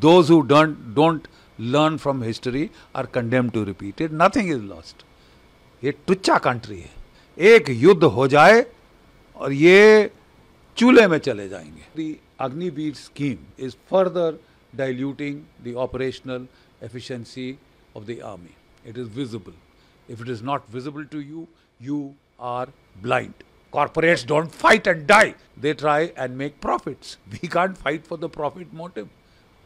Those who don't, don't learn from history are condemned to repeat it. Nothing is lost. ये टुच्चा country है एक युद्ध हो जाए और ये चूल्हे में चले जाएंगे the Agniveer scheme is further diluting the operational efficiency of the army it is visible if it is not visible to you you are blind corporates don't fight and die they try and make profits we can't fight for the profit motive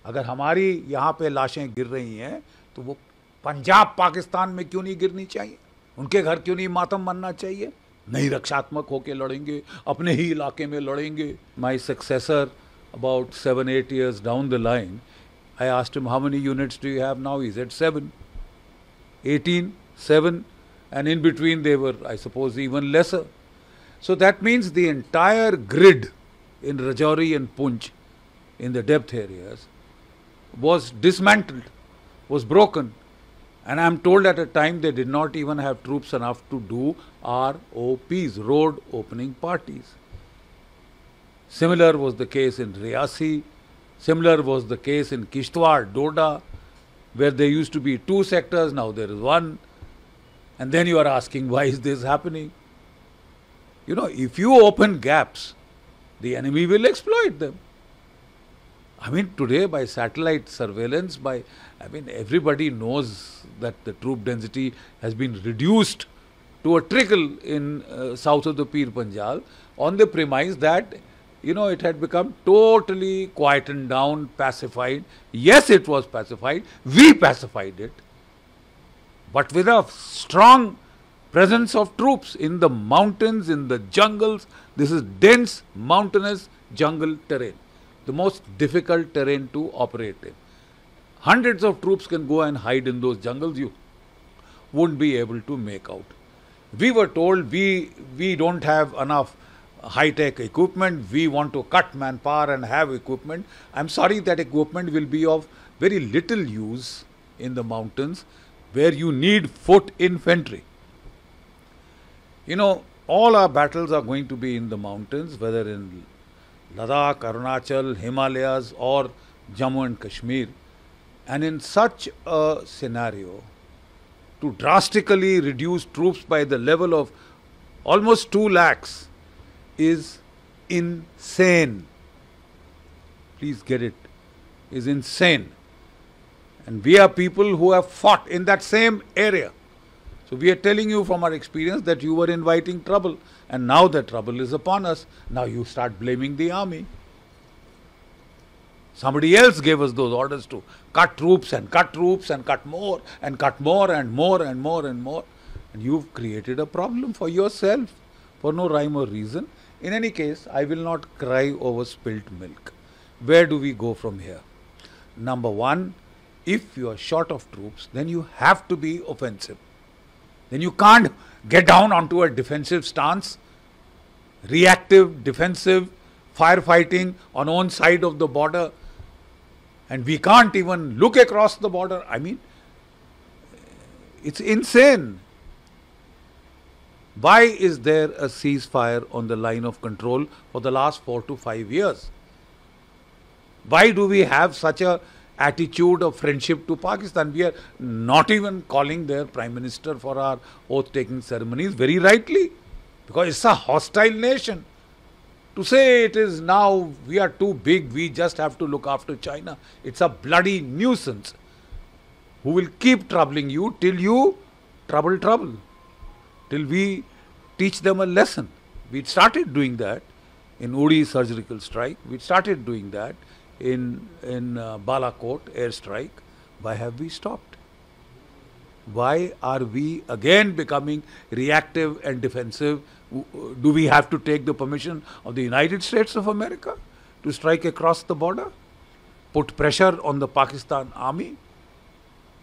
अगर हमारी यहाँ पे लाशें गिर रही हैं तो वो पंजाब पाकिस्तान में क्यों नहीं गिरनी चाहिए उनके घर क्यों नहीं मातम बनना चाहिए नहीं रक्षात्मक होके लड़ेंगे अपने ही इलाके में लड़ेंगे my successor about seven eight years down the line I asked how many units do have now is eight seven eighteen seven and in between there I suppose even lesser so that means the entire grid in Rajouri and and in the depth areas was dismantled, was broken. And I'm told at a time they did not even have troops enough to do ROPs, road opening parties. Similar was the case in Riyasi. Similar was the case in Kishtwar, Doda, where there used to be two sectors, now there is one. And then you are asking, why is this happening? You know, if you open gaps, the enemy will exploit them. I mean, today by satellite surveillance, by I mean, everybody knows that the troop density has been reduced to a trickle in uh, south of the Pir Panjal on the premise that you know it had become totally quietened down, pacified. Yes, it was pacified. We pacified it, but with a strong presence of troops in the mountains, in the jungles. This is dense mountainous jungle terrain the most difficult terrain to operate in. Hundreds of troops can go and hide in those jungles. You will not be able to make out. We were told we we don't have enough high-tech equipment. We want to cut manpower and have equipment. I'm sorry that equipment will be of very little use in the mountains where you need foot infantry. You know, all our battles are going to be in the mountains, whether in Ladakh, Arunachal, Himalayas, or Jammu and Kashmir. And in such a scenario, to drastically reduce troops by the level of almost 2 lakhs is insane. Please get it. Is insane. And we are people who have fought in that same area. So we are telling you from our experience that you were inviting trouble and now the trouble is upon us. Now you start blaming the army. Somebody else gave us those orders to cut troops and cut troops and cut more and cut more and more and more and more. And you've created a problem for yourself for no rhyme or reason. In any case, I will not cry over spilt milk. Where do we go from here? Number one, if you are short of troops, then you have to be offensive then you can't get down onto a defensive stance, reactive, defensive, firefighting on one side of the border. And we can't even look across the border. I mean, it's insane. Why is there a ceasefire on the line of control for the last four to five years? Why do we have such a attitude of friendship to Pakistan. We are not even calling their Prime Minister for our oath taking ceremonies, very rightly, because it's a hostile nation. To say it is now, we are too big, we just have to look after China, it's a bloody nuisance who will keep troubling you till you trouble trouble, till we teach them a lesson. We started doing that in Udi surgical strike, we started doing that in, in uh, Balakot airstrike, why have we stopped? Why are we again becoming reactive and defensive? Uh, do we have to take the permission of the United States of America to strike across the border? Put pressure on the Pakistan army?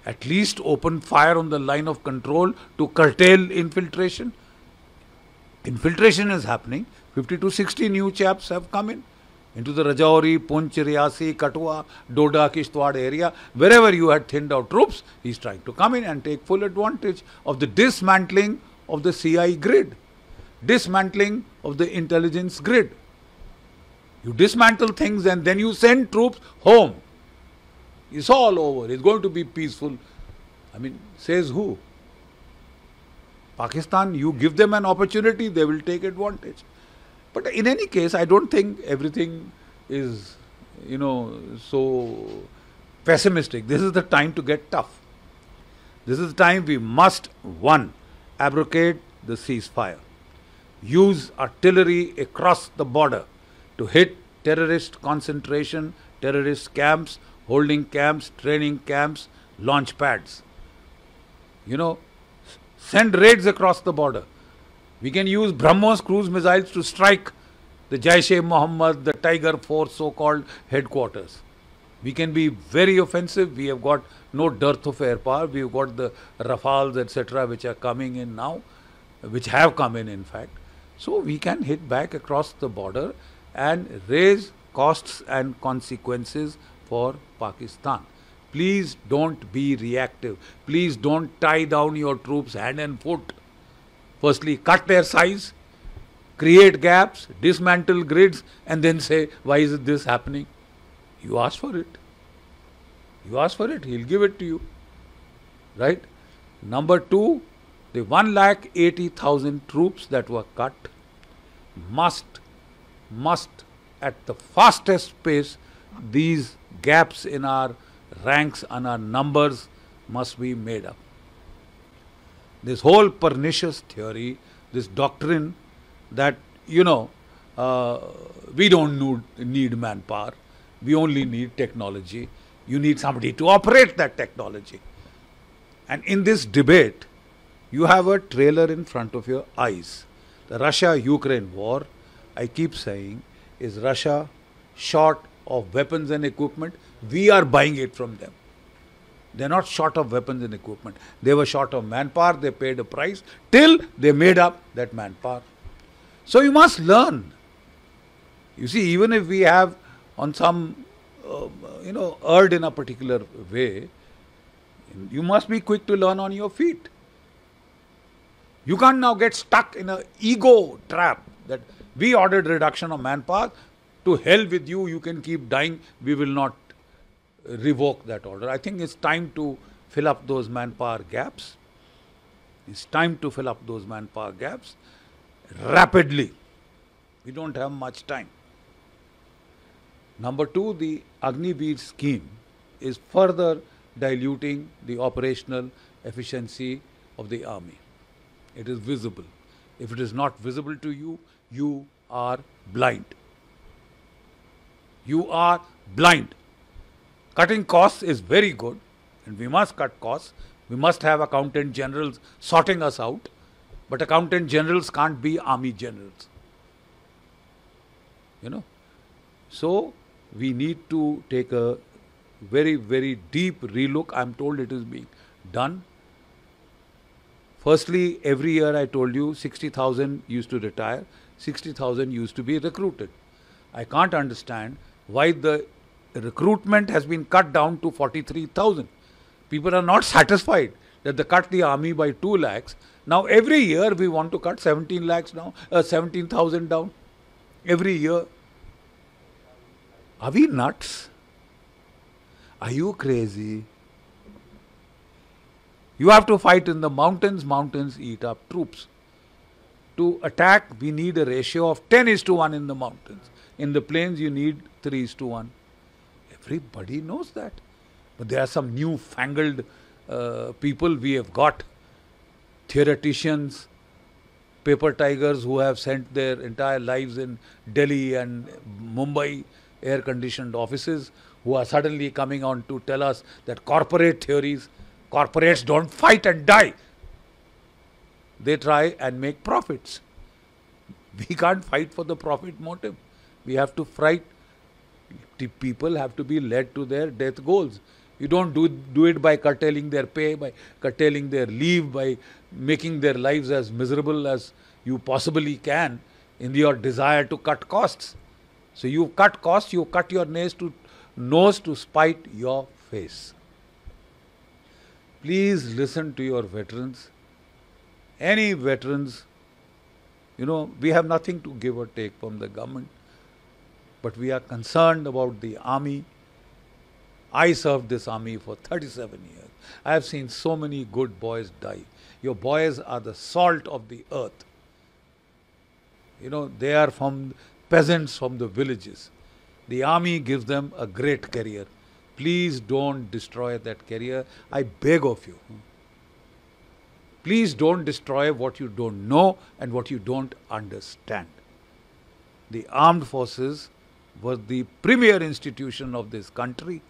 At least open fire on the line of control to curtail infiltration? Infiltration is happening. 50 to 60 new chaps have come in into the Rajouri, Punch, Riyasi, Katwa, Doda, Kishtwad area, wherever you had thinned out troops, he's trying to come in and take full advantage of the dismantling of the CI grid, dismantling of the intelligence grid. You dismantle things and then you send troops home. It's all over. It's going to be peaceful. I mean, says who? Pakistan, you give them an opportunity, they will take advantage. But in any case, I don't think everything is, you know, so pessimistic. This is the time to get tough. This is the time we must, one, abrogate the ceasefire, use artillery across the border to hit terrorist concentration, terrorist camps, holding camps, training camps, launch pads. You know, send raids across the border. We can use BrahMos cruise missiles to strike the Jaish-e Muhammad, the Tiger Force so-called headquarters. We can be very offensive. We have got no dearth of air power. We've got the Rafales, etc., which are coming in now, which have come in, in fact. So we can hit back across the border and raise costs and consequences for Pakistan. Please don't be reactive. Please don't tie down your troops hand and foot. Firstly, cut their size, create gaps, dismantle grids, and then say, why is this happening? You ask for it. You ask for it, he'll give it to you. Right? Number two, the 1 lakh 80,000 troops that were cut must, must at the fastest pace, these gaps in our ranks and our numbers must be made up this whole pernicious theory, this doctrine that, you know, uh, we don't need, need manpower, we only need technology. You need somebody to operate that technology. And in this debate, you have a trailer in front of your eyes. The Russia Ukraine war, I keep saying, is Russia short of weapons and equipment. We are buying it from them. They're not short of weapons and equipment. They were short of manpower. They paid a price till they made up that manpower. So you must learn. You see, even if we have on some, uh, you know, erred in a particular way, you must be quick to learn on your feet. You can't now get stuck in an ego trap that we ordered reduction of manpower. To hell with you, you can keep dying, we will not revoke that order. I think it's time to fill up those manpower gaps. It's time to fill up those manpower gaps rapidly. We don't have much time. Number two, the Agni Agniveer scheme is further diluting the operational efficiency of the army. It is visible. If it is not visible to you, you are blind. You are blind. Cutting costs is very good, and we must cut costs. We must have accountant generals sorting us out, but accountant generals can't be army generals. You know? So, we need to take a very, very deep relook. I'm told it is being done. Firstly, every year I told you 60,000 used to retire, 60,000 used to be recruited. I can't understand why the recruitment has been cut down to 43,000. People are not satisfied that they cut the army by 2 lakhs. Now, every year we want to cut 17 lakhs down, uh, 17,000 down. Every year. Are we nuts? Are you crazy? You have to fight in the mountains, mountains eat up troops. To attack, we need a ratio of 10 is to 1 in the mountains. In the plains, you need 3 is to 1. Everybody knows that. But there are some new fangled uh, people we have got theoreticians, paper tigers who have sent their entire lives in Delhi and Mumbai air conditioned offices who are suddenly coming on to tell us that corporate theories, corporates don't fight and die. They try and make profits. We can't fight for the profit motive. We have to fight people have to be led to their death goals. You don't do, do it by curtailing their pay, by curtailing their leave, by making their lives as miserable as you possibly can in your desire to cut costs. So you cut costs, you cut your nose to, nose to spite your face. Please listen to your veterans. Any veterans, you know, we have nothing to give or take from the government but we are concerned about the army. I served this army for 37 years. I have seen so many good boys die. Your boys are the salt of the earth. You know, they are from peasants from the villages. The army gives them a great career. Please don't destroy that career. I beg of you. Please don't destroy what you don't know and what you don't understand. The armed forces was the premier institution of this country.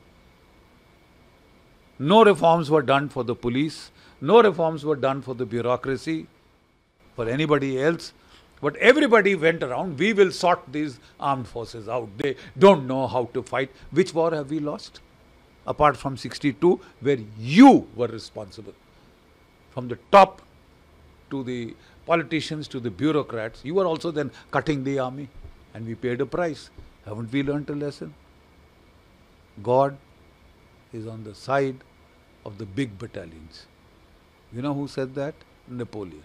No reforms were done for the police, no reforms were done for the bureaucracy, for anybody else. But everybody went around, we will sort these armed forces out. They don't know how to fight. Which war have we lost? Apart from 62, where you were responsible. From the top to the politicians, to the bureaucrats, you were also then cutting the army. And we paid a price. Haven't we learnt a lesson? God is on the side of the big battalions. You know who said that? Napoleon.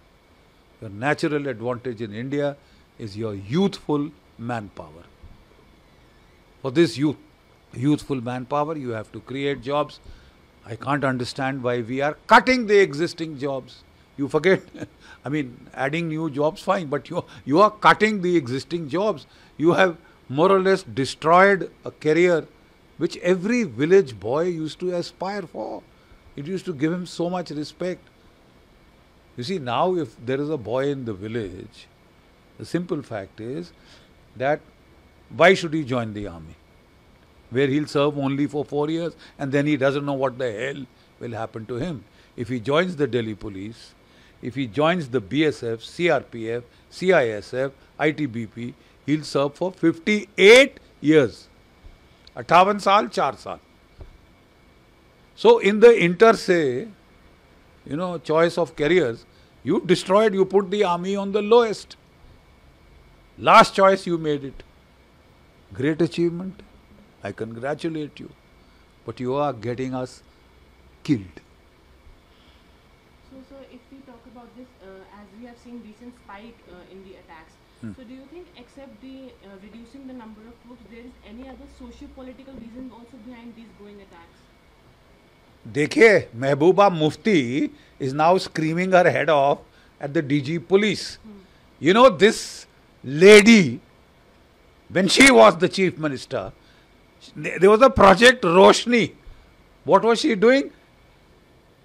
Your natural advantage in India is your youthful manpower. For this youth, youthful manpower, you have to create jobs. I can't understand why we are cutting the existing jobs. You forget, I mean, adding new jobs, fine, but you, you are cutting the existing jobs. You have more or less destroyed a career which every village boy used to aspire for. It used to give him so much respect. You see, now if there is a boy in the village, the simple fact is that why should he join the army? Where he'll serve only for four years and then he doesn't know what the hell will happen to him. If he joins the Delhi police, if he joins the BSF, CRPF, CISF, ITBP, He'll serve for 58 years. 58 साल 4 साल. So in the inter say, you know, choice of careers, you destroyed, you put the army on the lowest. Last choice you made it. Great achievement. I congratulate you. But you are getting us killed. So, so if we talk about this, uh, as we have seen recent spike uh, in the Hmm. So do you think except the uh, reducing the number of troops, there is any other socio-political reason also behind these growing attacks? देखिए महबूबा मुफ्ती is now screaming her head off at the DG police. Hmm. You know this lady, when she was the chief minister, there was a project Roshni. What was she doing?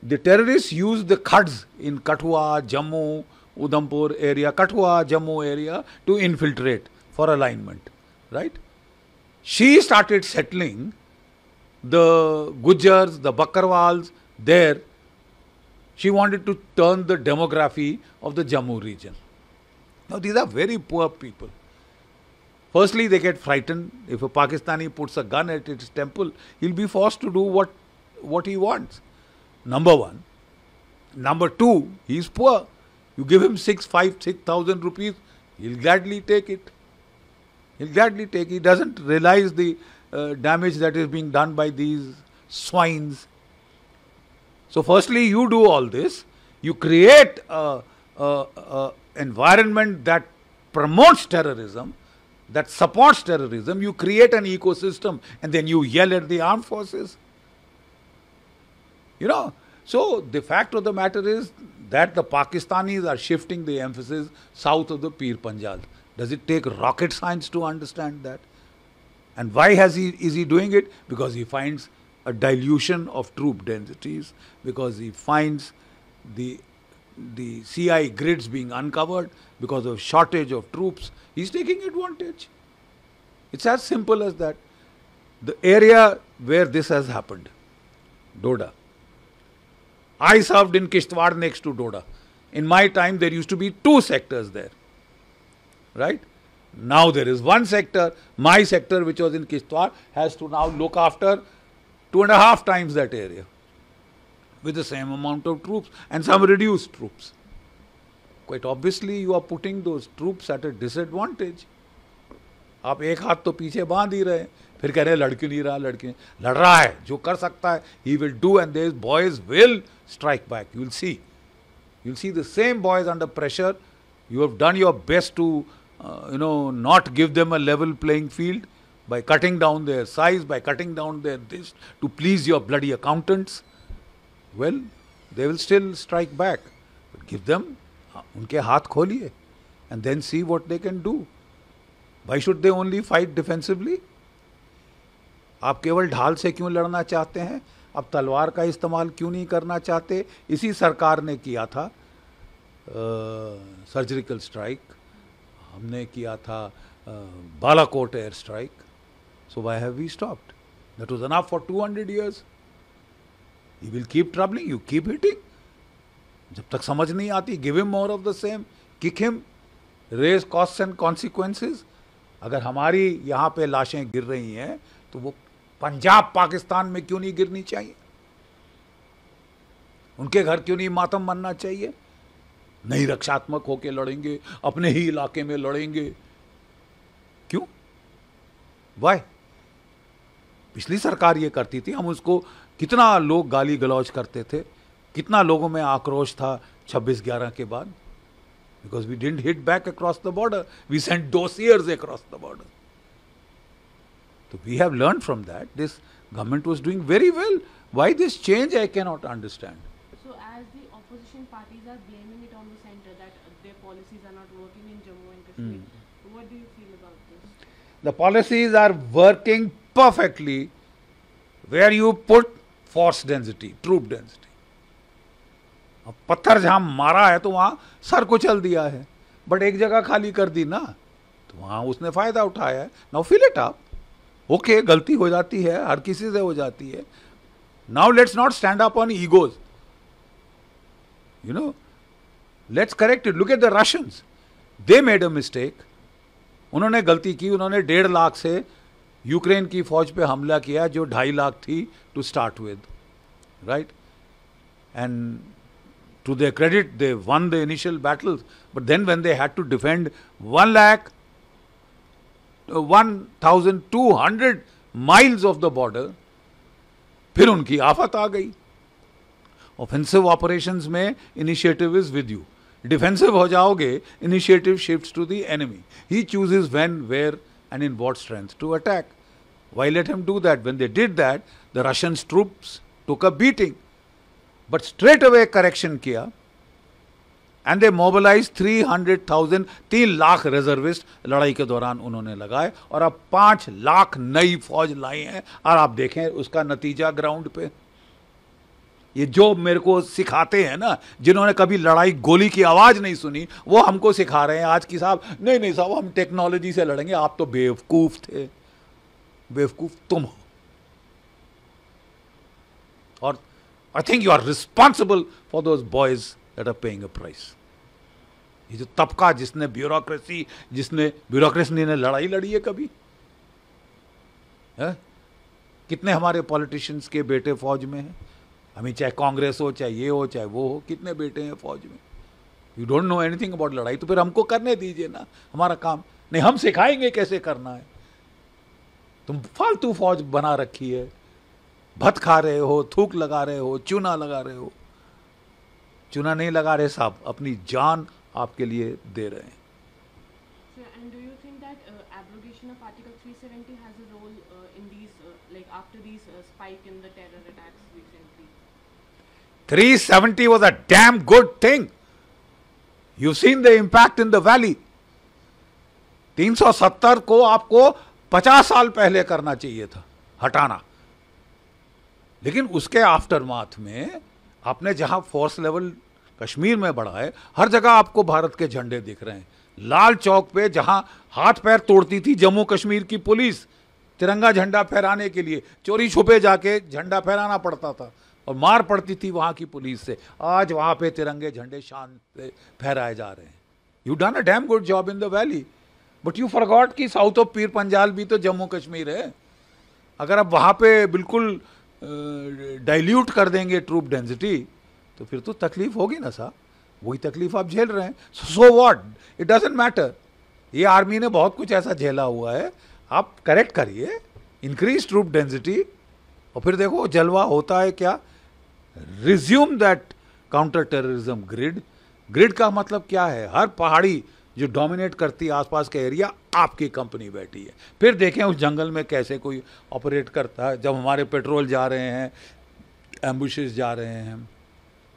The terrorists used the Khads in Kathua, Jammu, Udhampur area, Kathua, Jammu area to infiltrate for alignment, right? She started settling the Gujars, the Bakarwals there. She wanted to turn the demography of the Jammu region. Now, these are very poor people. Firstly, they get frightened. If a Pakistani puts a gun at its temple, he'll be forced to do what, what he wants. Number one. Number two, he's poor. You give him six, five, six thousand rupees, he'll gladly take it. He'll gladly take it. He doesn't realize the uh, damage that is being done by these swines. So, firstly, you do all this. You create a, a, a environment that promotes terrorism, that supports terrorism. You create an ecosystem, and then you yell at the armed forces. You know, so the fact of the matter is that the Pakistanis are shifting the emphasis south of the Pir Panjal. Does it take rocket science to understand that? And why has he is he doing it? Because he finds a dilution of troop densities, because he finds the the CI grids being uncovered because of shortage of troops. He's taking advantage. It's as simple as that. The area where this has happened, Doda, I served in Kishtwar next to Doda. In my time, there used to be two sectors there. Right? Now there is one sector. My sector, which was in Kishtwar, has to now look after two and a half times that area with the same amount of troops and some reduced troops. Quite obviously, you are putting those troops at a disadvantage. आप एक हाथ तो पीछे बांध ही रहे फिर कह रहे लड़की नहीं रहा लड़की लड़ रहा है जो कर सकता है he will do and boys will strike back. You will see. You will see the same boys under pressure. You have done your best to, uh, you know, not give them a level playing field by cutting down their size, by cutting down their this, to please your bloody accountants. Well, they will still strike back. But give them, unke haath kholiye, and then see what they can do. Why should they only fight defensively? आप केवल ढाल से क्यों लड़ना चाहते हैं अब तलवार का इस्तेमाल क्यों नहीं करना चाहते इसी सरकार ने किया था आ, सर्जिकल स्ट्राइक हमने किया था Balakot air strike so why have we stopped that was enough for two hundred years you will keep travelling you keep hitting जब तक समझ नहीं आती give him more of the same kick him raise cost and consequences अगर हमारी यहाँ पे लाशें गिर रही हैं तो वो पंजाब पाकिस्तान में क्यों नहीं गिरनी चाहिए उनके घर क्यों नहीं मातम बनना चाहिए नहीं रक्षात्मक होके लड़ेंगे अपने ही इलाके में लड़ेंगे क्यों वाय पिछली सरकार ये करती थी हम उसको कितना लोग गाली गलौज करते थे कितना लोगों में आक्रोश था छब्बीस ग्यारह के बाद because we didn't hit back across the border we sent dossiers across the border So we have learned from that. This government was doing very well. Why this change, I cannot understand. So as the opposition parties are blaming it on the centre that their policies are not working in Jammu and Kashmir, mm. what do you feel about this? The policies are working perfectly where you put force density, troop density. अब पत्थर जहाँ मारा है तो वहाँ sir को चल दिया है बट एक जगह खाली कर दी ना तो वहाँ उसने फायदा उठाया है now feel it up okay okay, गलती हो जाती है हर किसी से हो जाती है now let's not stand up on egos you know let's correct it look at the Russians they made a mistake उन्होंने गलती की उन्होंने डेढ़ लाख से यूक्रेन की फौज पे हमला किया जो ढाई लाख थी to start with right and to their credit they won the initial battle but then when they had to defend one lakh 1,200 miles of the border फिर उनकी आफत आ गई ऑफेंसिव ऑपरेशंस में इनिशिएटिव इज विद यू डिफेंसिव हो जाओगे initiative shift to the enemy he chooses when where and in what strength to attack why let him do that when they did that the Russian troops took a beating but straight away correction किया and they mobilise three hundred thousand तीन lakh reservist लड़ाई के दौरान उन्होंने लगाए और अब पांच लाख नई फौज लाई हैं और आप देखें उसका नतीजा ग्राउंड पे ये जो मेरे को सिखाते हैं ना जिन्होंने कभी लड़ाई गोली की आवाज़ नहीं सुनी वो हमको सिखा रहे हैं आज की साहब नहीं नहीं साहब हम टेक्नोलॉजी से लड़ेंगे आप तो बेवकूफ़ थे बेवकूफ़ तुम हो और I think you are responsible for those boys that are paying a price ये जो तबका जिसने ब्यूरोक्रेसी जिसने ब्यूरोक्रेसी ने लड़ाई लड़ी है कभी है? कितने हमारे पॉलिटिशियंस के बेटे फौज में हैं हमें चाहे कांग्रेस हो चाहे ये हो चाहे वो हो कितने बेटे हैं फौज में you don't know anything about लड़ाई तो फिर हमको करने दीजिए ना हमारा काम नहीं हम सिखाएंगे कैसे करना है तुम फालतू फौज बना रखी है भत खा रहे हो थूक लगा रहे हो चूना लगा रहे हो चुना नहीं लगा रहे साहब अपनी जान आपके लिए दे रहे हैं three seventy was a damn good thing you seen the impact in the valley तीन सौ सत्तर को आपको पचास साल पहले करना चाहिए था हटाना लेकिन उसके आफ्टर माथ में आपने जहाँ फोर्स लेवल कश्मीर में बढ़ा है हर जगह आपको भारत के झंडे दिख रहे हैं लाल चौक पे जहाँ हाथ पैर तोड़ती थी जम्मू कश्मीर की पुलिस तिरंगा झंडा फहराने के लिए चोरी छुपे जाके झंडा फहराना पड़ता था और मार पड़ती थी वहाँ की पुलिस से आज वहाँ पे तिरंगे झंडे शान से फहराए जा रहे हैं you done a damn good job in the valley but you forgot कि साउथ ऑफ पीर पंजाल भी तो जम्मू कश्मीर है अगर आप वहाँ पे बिल्कुल डाइल्यूट कर देंगे ट्रूप डेंसिटी तो फिर तो तकलीफ होगी ना साहब वही तकलीफ आप झेल रहे हैं so what it doesn't matter ये आर्मी ने बहुत कुछ ऐसा झेला हुआ है आप करेक्ट करिए इंक्रीज ट्रूप डेंसिटी और फिर देखो जलवा होता है क्या resume that counter terrorism grid grid का मतलब क्या है हर पहाड़ी जो डोमिनेट करती है आसपास का एरिया आपकी कंपनी बैठी है फिर देखें उस जंगल में कैसे कोई ऑपरेट करता है जब हमारे पेट्रोल जा रहे हैं एम्बुशेज जा रहे हैं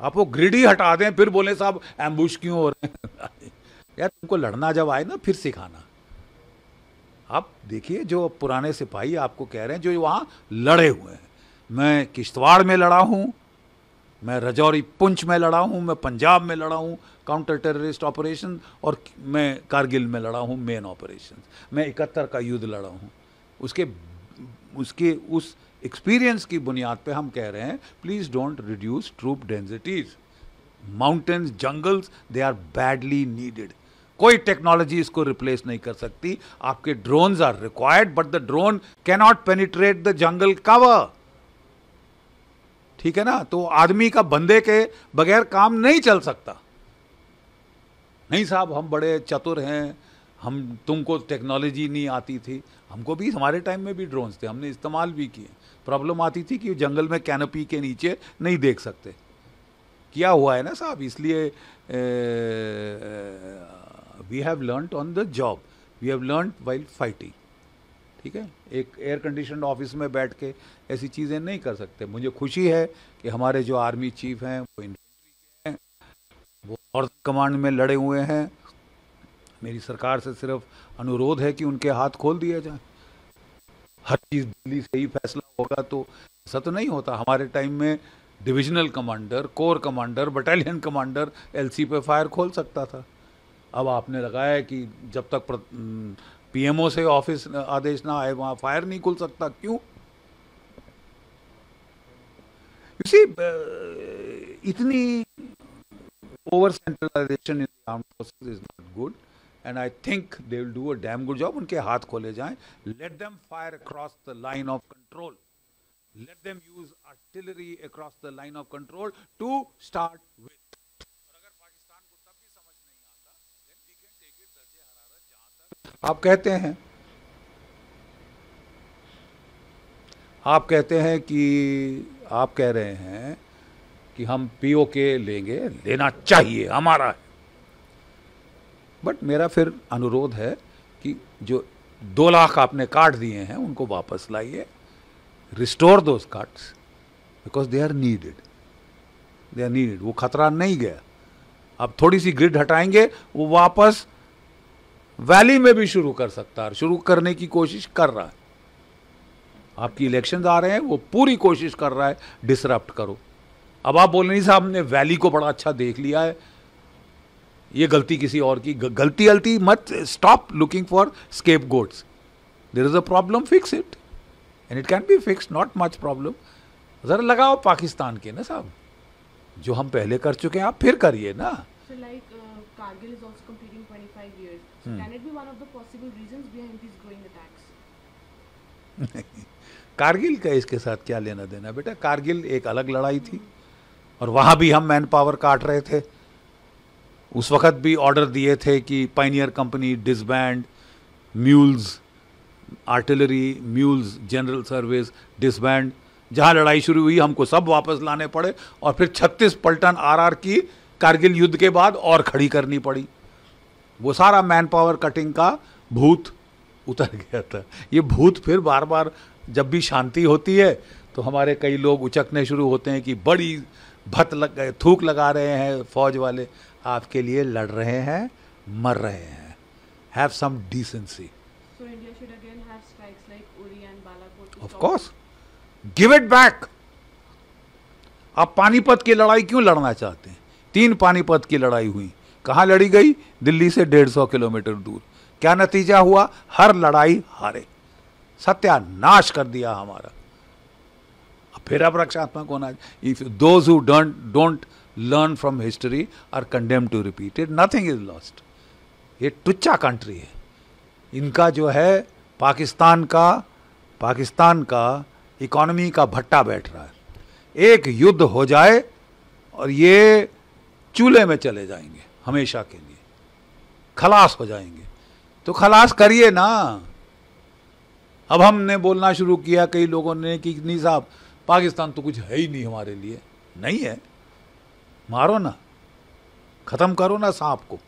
आप वो ग्रिड ही हटा दें फिर बोले साहब एम्बुश क्यों हो रहे हैं यार तुमको लड़ना जब आए ना फिर सिखाना आप देखिए जो पुराने सिपाही आपको कह रहे हैं जो वहाँ लड़े हुए हैं मैं किश्तवाड़ में लड़ा हूँ मैं रजौरी पुंछ में लड़ा हूँ मैं पंजाब में लड़ा हूँ काउंटर टेररिस्ट ऑपरेशन और मैं कारगिल में लड़ा हूँ मेन ऑपरेशन मैं इकहत्तर का युद्ध लड़ा हूँ उसके उसके उस एक्सपीरियंस की बुनियाद पे हम कह रहे हैं please don't reduce troop densities mountains jungles they are badly needed कोई टेक्नोलॉजी इसको रिप्लेस नहीं कर सकती आपके drones are required but the drone cannot penetrate the jungle cover ठीक है ना तो आदमी का बंदे के बगैर काम नहीं चल सकता नहीं साहब हम बड़े चतुर हैं हम तुमको टेक्नोलॉजी नहीं आती थी हमको भी हमारे टाइम में भी ड्रोन्स थे हमने इस्तेमाल भी किए प्रॉब्लम आती थी कि जंगल में कैनोपी के नीचे नहीं देख सकते किया हुआ है ना साहब इसलिए we have learn on the job we have learn while fighting ठीक है एक एयर कंडीशन ऑफिस में बैठ के ऐसी चीज़ें नहीं कर सकते मुझे खुशी है कि हमारे जो आर्मी चीफ हैं वो वो और कमांड में लड़े हुए हैं मेरी सरकार से सिर्फ अनुरोध है कि उनके हाथ खोल दिया जाए हर चीज़ दिल्ली से ही फैसला होगा तो ऐसा तो नहीं होता हमारे टाइम में divisional commander corps commander battalion commander LC पे फायर खोल सकता था अब आपने लगाया कि जब तक पीएमओ से ऑफिस आदेश ना आए वहाँ फायर नहीं खुल सकता क्यों इसी इतनी over centralization in the armed forces is not good and I think they will do a damn good job. उनके हाथ खोले जाएं. Let them fire across the line of control. Let them use artillery across the line of control to start with. आप कहते हैं आप कहते हैं कि आप कह रहे हैं कि हम पीओ के लेंगे लेना चाहिए हमारा है बट मेरा फिर अनुरोध है कि जो दो लाख आपने काट दिए हैं उनको वापस लाइए restore those cards because they are needed they are needed वो खतरा नहीं गया आप थोड़ी सी ग्रिड हटाएंगे वो वापस वैली में भी शुरू कर सकता है शुरू करने की कोशिश कर रहा है आपकी इलेक्शन आ रहे हैं वो पूरी कोशिश कर रहा है डिसरप्ट करो अब आप बोल रहे साहब ने वैली को बड़ा अच्छा देख लिया है ये गलती किसी और की गलती गलती मत stop looking for scapegoats there is a problem fix it and it can be fix not much problem ज़रा लगाओ पाकिस्तान के ना साहब जो हम पहले कर चुके हैं आप फिर करिए ना कारगिल uh, hmm. का इसके साथ क्या लेना देना बेटा कारगिल एक अलग लड़ाई थी hmm. और वहाँ भी हम मैन पावर काट रहे थे उस वक़्त भी ऑर्डर दिए थे कि pioneer company disband mules artillery mules general service disband जहाँ लड़ाई शुरू हुई हमको सब वापस लाने पड़े और फिर 36 पलटन आरआर की कारगिल युद्ध के बाद और खड़ी करनी पड़ी वो सारा मैन पावर कटिंग का भूत उतर गया था ये भूत फिर बार बार जब भी शांति होती है तो हमारे कई लोग उचकने शुरू होते हैं कि बड़ी भत लग गए थूक लगा रहे हैं फौज वाले आपके लिए लड़ रहे हैं मर रहे हैं have some decency of course give it back आप पानीपत की लड़ाई क्यों लड़ना चाहते हैं तीन पानीपत की लड़ाई हुई कहाँ लड़ी गई दिल्ली से डेढ़ सौ किलोमीटर दूर क्या नतीजा हुआ हर लड़ाई हारे सत्यानाश कर दिया हमारा फिर आप रक्षात्मक होना if those who don't don't learn from history are condemn to repeat it nothing is lost ये टुच्चा कंट्री है इनका जो है पाकिस्तान का पाकिस्तान का इकोनॉमी का भट्टा बैठ रहा है एक युद्ध हो जाए और ये चूल्हे में चले जाएंगे हमेशा के लिए खलास हो जाएंगे तो खलास करिए ना अब हमने बोलना शुरू किया कई लोगों ने कि नहीं साहब पाकिस्तान तो कुछ है ही नहीं हमारे लिए नहीं है मारो ना ख़त्म करो ना सांप को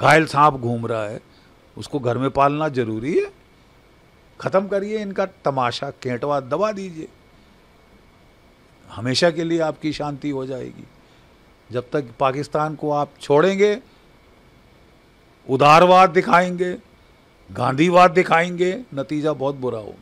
घायल सांप घूम रहा है उसको घर में पालना जरूरी है ख़त्म करिए इनका तमाशा केंटवा दबा दीजिए हमेशा के लिए आपकी शांति हो जाएगी जब तक पाकिस्तान को आप छोड़ेंगे उदारवाद दिखाएंगे गांधीवाद दिखाएंगे नतीजा बहुत बुरा होगा